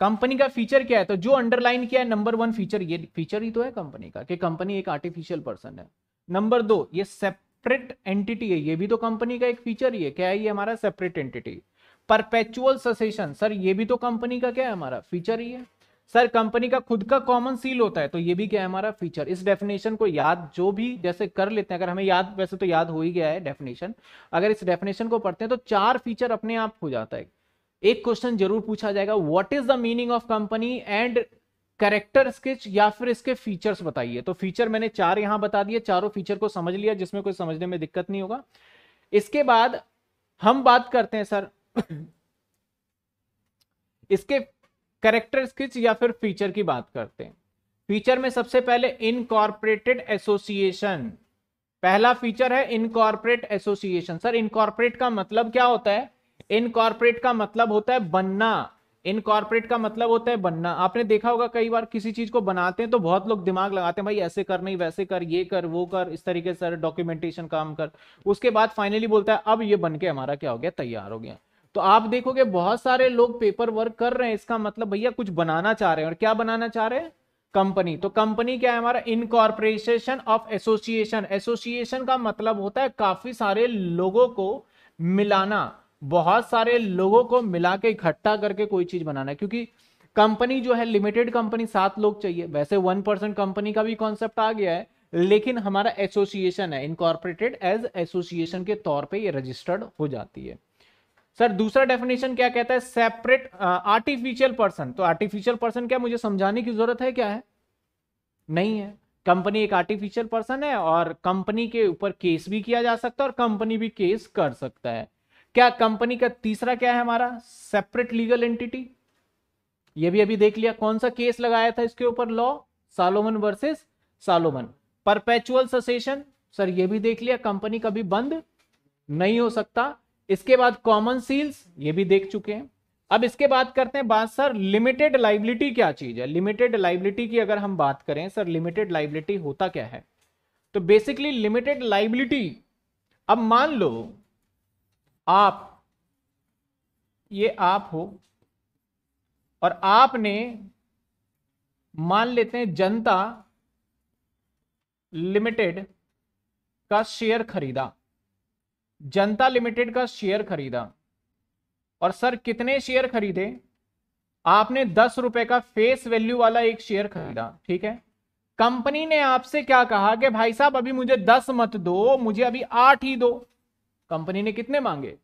कंपनी का फीचर क्या है तो जो अंडरलाइन किया है नंबर वन फीचर ये फीचर ही तो है कंपनी का कि कंपनी एक आर्टिफिशियल पर्सन है नंबर दो ये सेप सेपरेट एंटिटी है ये भी तो कंपनी का एक फीचर ही है क्या है ये हमारा separate entity perpetual succession sir ये भी तो कंपनी का क्या है हमारा फीचर ही है सर कंपनी का खुद का कॉमन सील होता है तो ये भी क्या है हमारा फीचर इस डेफिनेशन को याद जो भी जैसे कर लेते हैं अगर हमें याद वैसे तो याद हो ही गया है डेफिनेशन अगर इस डेफिनेशन को पढ़ते हैं तो चार फीचर अपने आप हो जाता है एक क्वेश्चन जरूर पूछा जाएगा what is the meaning of company and character sketch या फिर इसके फीचर्स बताइए तो फीचर मैंने चार यहां बता दिए चारों फीचर को समझ लिया जिसमें कोई समझने में दिक्कत नहीं होगा इसके बाद हम बात करते हैं सर इसके करेक्टर स्केच या फिर फीचर की बात करते हैं फीचर में सबसे पहले इनकॉर्पोरेटेड एसोसिएशन पहला फीचर है इनकॉर्पोरेट एसोसिएशन सर इनकॉर्पोरेट का मतलब क्या होता है इनकॉर्पोरेट का मतलब होता है बनना इनकॉर्पोरेट का मतलब होता है बनना आपने देखा होगा कई बार किसी चीज को बनाते हैं तो बहुत लोग दिमाग लगाते हैं भाई ऐसे कर नहीं वैसे कर ये कर वो कर इस तरीके से डॉक्यूमेंटेशन काम कर उसके बाद फाइनली बोलता है अब ये बन के हमारा क्या हो गया तैयार हो गया तो आप देखोगे बहुत सारे लोग पेपर वर्क कर रहे हैं इसका मतलब भैया कुछ बनाना चाह रहे हैं और क्या बनाना चाह रहे हैं कंपनी तो कंपनी क्या है हमारा इनकॉर्पोरेशन ऑफ एसोसिएशन एसोसिएशन का मतलब होता है काफी सारे लोगों को मिलाना बहुत सारे लोगों को मिला के इकट्ठा करके कोई चीज बनाना है क्योंकि कंपनी जो है लिमिटेड कंपनी सात लोग चाहिए वैसे वन परसेंट कंपनी का भी कॉन्सेप्ट आ गया है लेकिन हमारा एसोसिएशन है इनकॉर्पोरेटेड एज एसोसिएशन के तौर पे ये रजिस्टर्ड हो जाती है सर दूसरा डेफिनेशन क्या कहता है सेपरेट आर्टिफिशियल पर्सन तो आर्टिफिशियल पर्सन क्या मुझे समझाने की जरूरत है क्या है नहीं है कंपनी एक आर्टिफिशियल पर्सन है और कंपनी के ऊपर केस भी किया जा सकता है और कंपनी भी केस कर सकता है क्या कंपनी का तीसरा क्या है हमारा सेपरेट लीगल एंटिटी ये भी अभी देख लिया कौन सा केस लगाया था इसके ऊपर law Salomon versus Salomon perpetual succession sir ये भी देख लिया कंपनी कभी बंद नहीं हो सकता इसके बाद कॉमन सील्स ये भी देख चुके हैं अब इसके बात करते हैं बात सर लिमिटेड लाइबिलिटी क्या चीज है लिमिटेड लाइबिलिटी की अगर हम बात करें सर लिमिटेड लाइबिलिटी होता क्या है तो बेसिकली लिमिटेड लाइबिलिटी अब मान लो आप ये आप हो और आपने मान लेते हैं जनता लिमिटेड का शेयर खरीदा जनता लिमिटेड का शेयर खरीदा और सर कितने शेयर खरीदे आपने दस रुपए का फेस वैल्यू वाला एक शेयर खरीदा ठीक है कंपनी ने आपसे क्या कहा कि भाई साहब अभी मुझे दस मत दो मुझे अभी आठ ही दो कंपनी ने कितने मांगे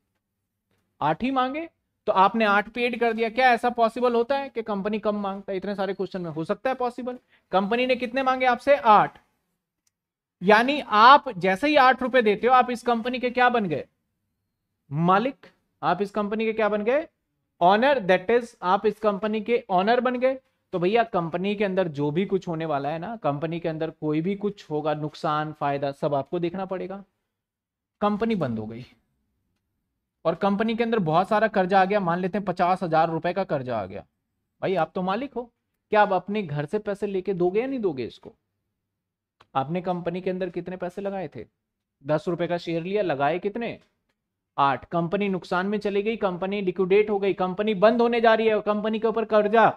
आठ ही मांगे तो आपने आठ पेड कर दिया क्या ऐसा पॉसिबल होता है कि कंपनी कम मांगता है इतने सारे क्वेश्चन में हो सकता है पॉसिबल कंपनी ने कितने मांगे आपसे आठ यानी आप जैसे ही आठ रुपए देते हो आप इस कंपनी के क्या बन गए मालिक आप इस कंपनी के क्या बन गए ऑनर दैट इज आप इस कंपनी के ऑनर बन गए तो भैया कंपनी के अंदर जो भी कुछ होने वाला है ना कंपनी के अंदर कोई भी कुछ होगा नुकसान फायदा सब आपको देखना पड़ेगा कंपनी बंद हो गई और कंपनी के अंदर बहुत सारा कर्जा आ गया मान लेते हैं पचास हजार रुपए का कर्जा आ गया भाई आप तो मालिक हो क्या आप अपने घर से पैसे लेके दोगे या नहीं दोगे इसको आपने कंपनी के अंदर कितने पैसे लगाए थे दस रुपए का शेयर लिया लगाए कितने आठ कंपनी नुकसान में चली गई कंपनी लिक्विडेट हो गई कंपनी बंद होने जा रही है कंपनी के ऊपर कर्जा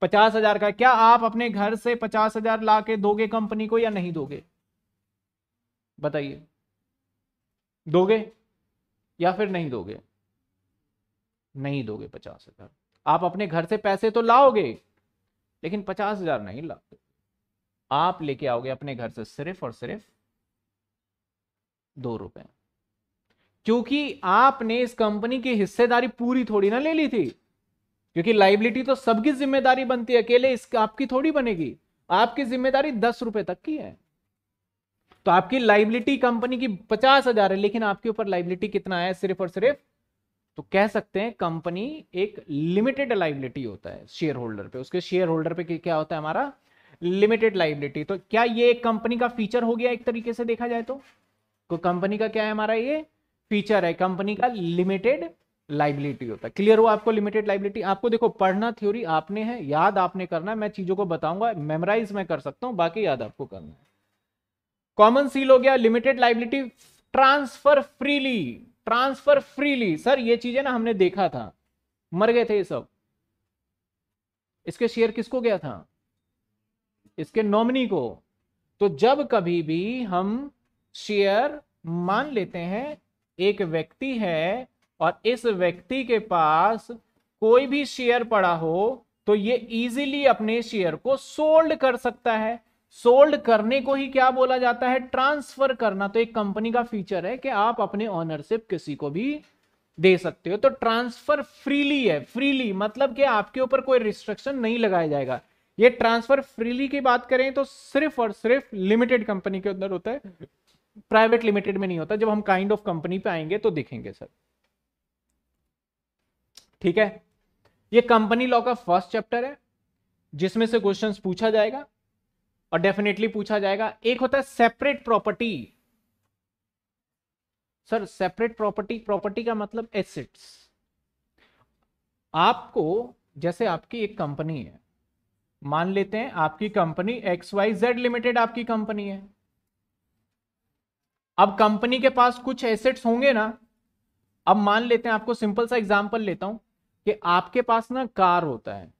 पचास हजार का क्या आप अपने घर से पचास हजार ला के दोगे कंपनी को या नहीं दोगे बताइए दोगे या फिर नहीं दोगे नहीं दोगे पचास हजार आप अपने घर से पैसे तो लाओगे लेकिन पचास हजार नहीं लाओगे आप लेके आओगे अपने घर से सिर्फ और सिर्फ दो रुपए क्योंकि आपने इस कंपनी की हिस्सेदारी पूरी थोड़ी ना ले ली थी क्योंकि लाइबिलिटी तो सबकी जिम्मेदारी बनती है अकेले इस आपकी थोड़ी बनेगी आपकी जिम्मेदारी दस रुपए तक की है तो आपकी लाइबिलिटी कंपनी की पचास हजार है लेकिन आपके ऊपर लाइबिलिटी कितना है सिर्फ और सिर्फ तो कह सकते हैं कंपनी एक लिमिटेड लाइबिलिटी होता है शेयर होल्डर पे उसके शेयर होल्डर पे क्या होता है हमारा लिमिटेड लाइबिलिटी तो क्या ये एक कंपनी का फीचर हो गया एक तरीके से देखा जाए तो, कंपनी तो का क्या है हमारा ये फीचर है कंपनी का लिमिटेड लाइबिलिटी होता है क्लियर हो आपको लिमिटेड लाइबिलिटी आपको देखो पढ़ना थ्योरी आपने है याद आपने करना है मैं चीजों को बताऊंगा मेमोराइज मैं कर सकता हूं बाकी याद आपको करना है कॉमन सील हो गया limited liability transfer freely transfer freely sir ये चीजें ना हमने देखा था मर गए थे ये सब इसके शेयर किसको गया था इसके नॉमिनी को तो जब कभी भी हम शेयर मान लेते हैं एक व्यक्ति है और इस व्यक्ति के पास कोई भी शेयर पड़ा हो तो ये इजीली अपने शेयर को सोल्ड कर सकता है सोल्ड करने को ही क्या बोला जाता है ट्रांसफर करना तो एक कंपनी का फीचर है कि आप अपने ऑनरशिप किसी को भी दे सकते हो तो ट्रांसफर फ्रीली है फ्रीली मतलब कि आपके ऊपर कोई रिस्ट्रिक्शन नहीं लगाया जाएगा ये ट्रांसफर फ्रीली की बात करें तो सिर्फ और सिर्फ लिमिटेड कंपनी के अंदर होता है प्राइवेट लिमिटेड में नहीं होता जब हम काइंड ऑफ कंपनी पे आएंगे तो देखेंगे सर ठीक है ये कंपनी लॉ का फर्स्ट चैप्टर है जिसमें से क्वेश्चंस पूछा जाएगा और डेफिनेटली पूछा जाएगा एक होता है separate property sir separate property property का मतलब एसेट्स आपको जैसे आपकी एक कंपनी है मान लेते हैं आपकी company X Y Z limited आपकी कंपनी है अब कंपनी के पास कुछ एसेट्स होंगे ना अब मान लेते हैं आपको सिंपल सा एग्जांपल लेता हूं कि आपके पास ना कार होता है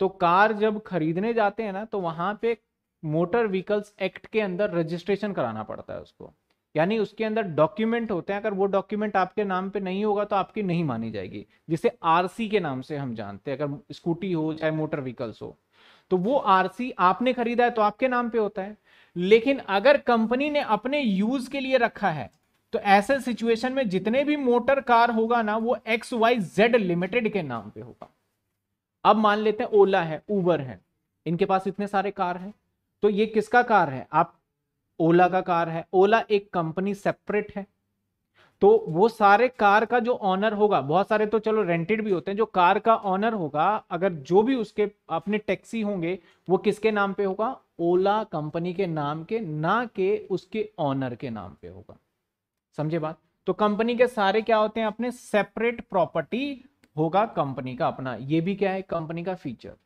तो कार जब खरीदने जाते हैं ना तो वहां पे मोटर व्हीकल्स एक्ट के अंदर रजिस्ट्रेशन कराना पड़ता है उसको यानी उसके अंदर डॉक्यूमेंट होते हैं अगर वो डॉक्यूमेंट आपके नाम पे नहीं होगा तो आपकी नहीं मानी जाएगी जिसे आरसी के नाम से हम जानते हैं अगर स्कूटी हो चाहे मोटर व्हीकल्स हो तो वो आरसी आपने खरीदा है तो आपके नाम पे होता है लेकिन अगर कंपनी ने अपने यूज के लिए रखा है तो ऐसे सिचुएशन में जितने भी मोटर कार होगा ना वो एक्स वाई जेड लिमिटेड के नाम पे होगा अब मान लेते हैं ओला है उबर है इनके पास इतने सारे कार हैं तो ये किसका कार है आप ओला का कार है ओला एक कंपनी सेपरेट है तो वो सारे कार का जो ऑनर होगा बहुत सारे तो चलो रेंटेड भी होते हैं जो कार का ऑनर होगा अगर जो भी उसके अपने टैक्सी होंगे वो किसके नाम पे होगा ओला कंपनी के नाम के ना के उसके ऑनर के नाम पे होगा समझे बात तो कंपनी के सारे क्या होते हैं अपने सेपरेट प्रॉपर्टी होगा कंपनी का अपना ये भी क्या है कंपनी का फीचर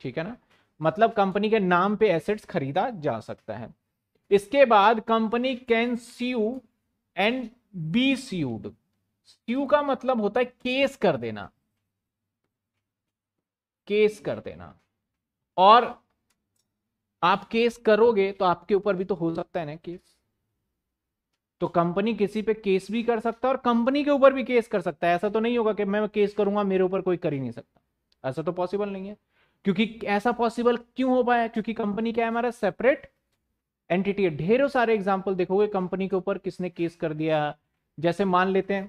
ठीक है ना मतलब कंपनी के नाम पे एसेट्स खरीदा जा सकता है इसके बाद company can sue and be sued sue का मतलब होता है केस कर देना केस कर देना और आप केस करोगे तो आपके ऊपर भी तो हो सकता है ना केस तो कंपनी किसी पे केस भी कर सकता है और कंपनी के ऊपर भी केस कर सकता है ऐसा तो नहीं होगा कि मैं केस करूंगा मेरे ऊपर कोई कर ही नहीं सकता ऐसा तो पॉसिबल नहीं है क्योंकि ऐसा पॉसिबल क्यों हो पाया क्योंकि कंपनी क्या है हमारा सेपरेट एंटिटी है ढेरों सारे एग्जाम्पल देखोगे कंपनी के ऊपर किसने केस कर दिया जैसे मान लेते हैं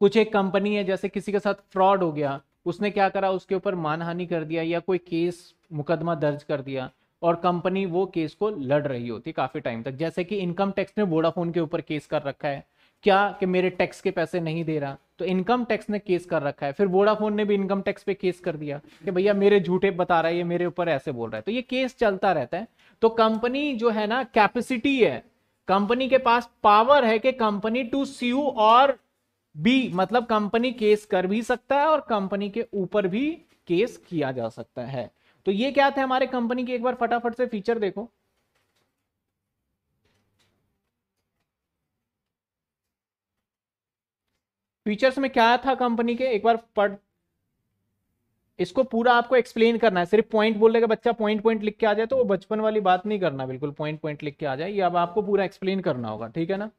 कुछ एक कंपनी है जैसे किसी के साथ फ्रॉड हो गया उसने क्या करा उसके ऊपर मानहानि कर दिया या कोई केस मुकदमा दर्ज कर दिया और कंपनी वो केस को लड़ रही होती है काफी टाइम तक जैसे कि इनकम टैक्स ने वोडाफोन के ऊपर केस कर रखा है क्या कि मेरे टैक्स के पैसे नहीं दे रहा तो इनकम टैक्स ने केस कर रखा है फिर वोडाफोन ने भी इनकम टैक्स पे केस कर दिया कि भैया मेरे झूठे बता रहा है ये मेरे ऊपर ऐसे बोल रहा है तो ये केस चलता रहता है तो कंपनी जो है ना कैपेसिटी है कंपनी के पास पावर है कि कंपनी टू यू और बी मतलब कंपनी केस कर भी सकता है और कंपनी के ऊपर भी केस किया जा सकता है तो ये क्या थे हमारे कंपनी के एक बार फटाफट से फीचर देखो फीचर्स में क्या था कंपनी के एक बार पढ़ इसको पूरा आपको एक्सप्लेन करना है सिर्फ पॉइंट बोलने का बच्चा पॉइंट पॉइंट लिख के आ जाए तो वो बचपन वाली बात नहीं करना बिल्कुल पॉइंट पॉइंट लिख के आ जाए ये अब आपको पूरा एक्सप्लेन करना होगा ठीक है ना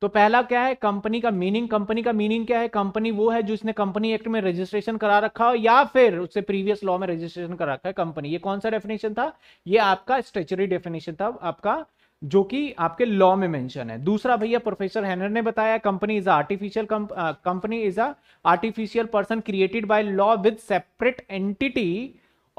तो पहला क्या है कंपनी का मीनिंग कंपनी का मीनिंग क्या है कंपनी वो है जिसने कंपनी एक्ट में रजिस्ट्रेशन करा रखा हो या फिर उससे प्रीवियस लॉ में रजिस्ट्रेशन करा रखा है कंपनी ये कौन सा डेफिनेशन था ये आपका स्टेचरी डेफिनेशन था आपका जो कि आपके लॉ में मेंशन है दूसरा भैया प्रोफेसर हैनर ने बताया company is artificial company is a artificial person created by law with separate entity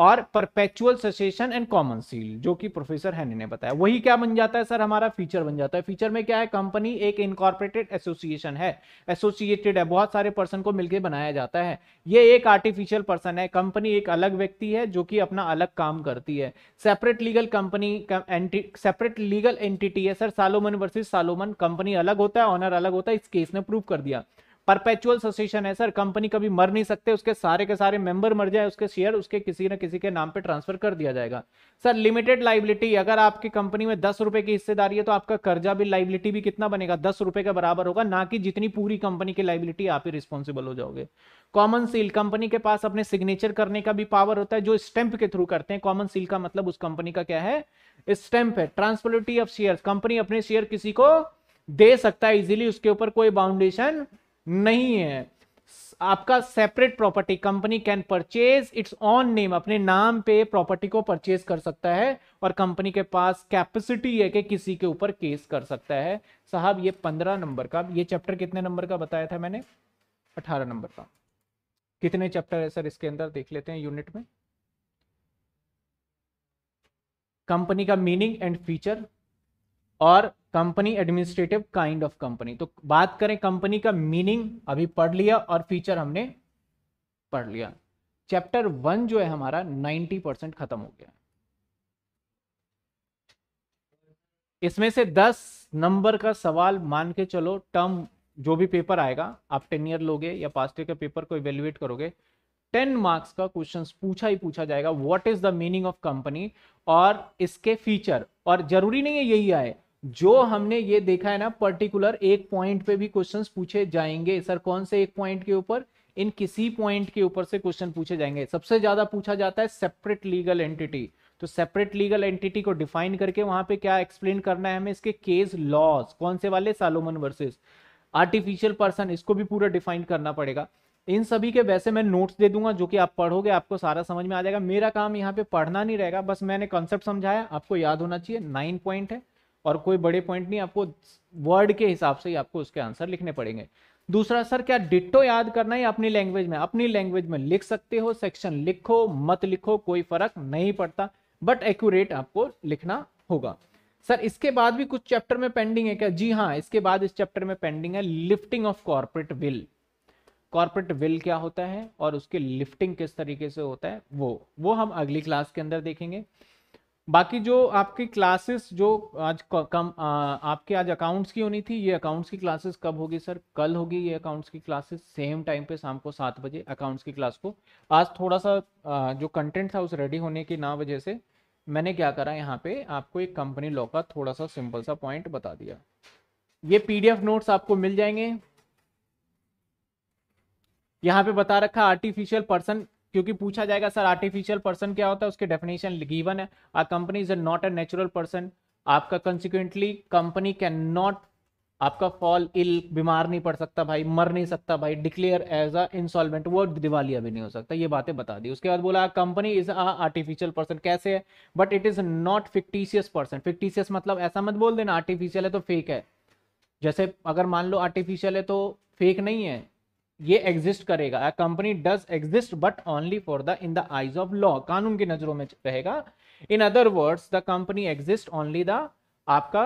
और perpetual succession and common seal जो कि प्रोफेसर हैनी ने बताया वही क्या बन जाता है सर हमारा फीचर बन जाता है फीचर में क्या है कंपनी एक इनकॉर्पोरेटेड एसोसिएशन है एसोसिएटेड है बहुत सारे पर्सन को मिलकर बनाया जाता है ये एक आर्टिफिशियल पर्सन है कंपनी एक अलग व्यक्ति है जो कि अपना अलग काम करती है separate legal company separate legal entity है sir Salomon versus Salomon company अलग होता है ऑनर अलग होता है इस केस ने प्रूव कर दिया परपेचुअल ससेशन है सर कंपनी कभी मर नहीं सकते उसके सारे के सारे मेंबर मर जाए उसके शेयर उसके किसी न किसी के नाम पे ट्रांसफर कर दिया जाएगा सर लिमिटेड लाइबिलिटी अगर आपकी कंपनी में दस रुपए की हिस्सेदारी है तो आपका कर्जा भी लाइबिलिटी भी कितना बनेगा दस रुपए के बराबर होगा ना कि जितनी पूरी कंपनी की लाइबिलिटी आप ही रिस्पॉन्सिबल हो जाओगे कॉमन सील कंपनी के पास अपने सिग्नेचर करने का भी पावर होता है जो स्टैंप के थ्रू करते हैं कॉमन सील का मतलब उस कंपनी का क्या है स्टैंप है ट्रांसपोलिटी ऑफ शेयर कंपनी अपने शेयर किसी को दे सकता है इजीली उसके ऊपर कोई बाउंडेशन नहीं है आपका separate property company can purchase its own name अपने नाम पे प्रॉपर्टी को परचेज कर सकता है और कंपनी के पास कैपेसिटी है कि किसी के ऊपर केस कर सकता है साहब ये पंद्रह नंबर का ये चैप्टर कितने नंबर का बताया था मैंने अठारह नंबर का कितने चैप्टर है सर इसके अंदर देख लेते हैं यूनिट में कंपनी का मीनिंग एंड फीचर और company administrative kind of company तो बात करें कंपनी का मीनिंग अभी पढ़ लिया और फीचर हमने पढ़ लिया चैप्टर वन जो है हमारा 90 परसेंट खत्म हो गया इसमें से 10 नंबर का सवाल मान के चलो टर्म जो भी पेपर आएगा आप टेन ईयर लोगे या पास्ट ईयर के पेपर को इवेल्युएट करोगे टेन मार्क्स का क्वेश्चन पूछा ही पूछा जाएगा what is the meaning of company और इसके फीचर और जरूरी नहीं है यही आए जो हमने ये देखा है ना पर्टिकुलर एक पॉइंट पे भी क्वेश्चंस पूछे जाएंगे सर कौन से एक पॉइंट के ऊपर इन किसी पॉइंट के ऊपर से क्वेश्चन पूछे जाएंगे सबसे ज्यादा पूछा जाता है सेपरेट लीगल एंटिटी तो सेपरेट लीगल एंटिटी को डिफाइन करके वहां पे क्या एक्सप्लेन करना है हमें इसके केस लॉज कौन से वाले सालोमन वर्सेस आर्टिफिशियल पर्सन इसको भी पूरा डिफाइन करना पड़ेगा इन सभी के वैसे मैं नोट्स दे दूंगा जो कि आप पढ़ोगे आपको सारा समझ में आ जाएगा मेरा काम यहाँ पे पढ़ना नहीं रहेगा बस मैंने कॉन्सेप्ट समझाया आपको याद होना चाहिए नाइन पॉइंट है और कोई बड़े पॉइंट नहीं आपको वर्ड के हिसाब से ही आपको उसके आंसर लिखने पड़ेंगे दूसरा सर क्या डिट्टो याद करना है अपनी लैंग्वेज में अपनी लैंग्वेज में लिख सकते हो सेक्शन लिखो मत लिखो कोई फर्क नहीं पड़ता बट एक्यूरेट आपको लिखना होगा सर इसके बाद भी कुछ चैप्टर में पेंडिंग है क्या जी हाँ इसके बाद इस चैप्टर में पेंडिंग है lifting of corporate veil corporate veil क्या होता है और उसके लिफ्टिंग किस तरीके से होता है वो वो हम अगली क्लास के अंदर देखेंगे बाकी जो आपकी क्लासेस जो आज कम आपके आज अकाउंट्स की होनी थी ये अकाउंट्स की क्लासेस कब होगी सर कल होगी ये अकाउंट्स की क्लासेस सेम टाइम पे शाम को सात बजे अकाउंट्स की क्लास को आज थोड़ा सा जो कंटेंट था उस रेडी होने की ना वजह से मैंने क्या करा यहाँ पे आपको एक कंपनी लॉ का थोड़ा सा सिंपल सा पॉइंट बता दिया ये पीडीएफ नोट्स आपको मिल जाएंगे यहाँ पे बता रखा आर्टिफिशियल पर्सन क्योंकि पूछा जाएगा सर आर्टिफिशियल पर्सन क्या होता है उसके डेफिनेशन गिवन है a company is not a natural person आपका कंसिक्वेंटली कंपनी कैन नॉट आपका फॉल इल बीमार नहीं पड़ सकता भाई मर नहीं सकता भाई डिक्लेयर एज अ इंसॉल्वेंट वो दिवालिया भी नहीं हो सकता ये बातें बता दी उसके बाद बोला company is a artificial person कैसे है but it is not fictitious person fictitious मतलब ऐसा मत बोल देना आर्टिफिशियल है तो फेक है जैसे अगर मान लो आर्टिफिशियल है तो फेक नहीं है ये एग्जिस्ट करेगा company does exist but only for the in the eyes of law कानून की नजरों में रहेगा in other words the company exist only the आपका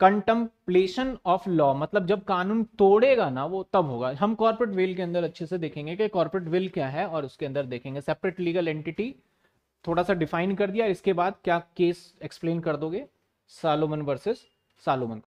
कंटम्पलेशन ऑफ लॉ मतलब जब कानून तोड़ेगा ना वो तब होगा हम कॉर्पोरेट विल के अंदर अच्छे से देखेंगे कि कॉर्पोरेट विल क्या है और उसके अंदर देखेंगे सेपरेट लीगल एंटिटी थोड़ा सा डिफाइन कर दिया इसके बाद क्या केस एक्सप्लेन कर दोगे सालोमन वर्सेस सालोमन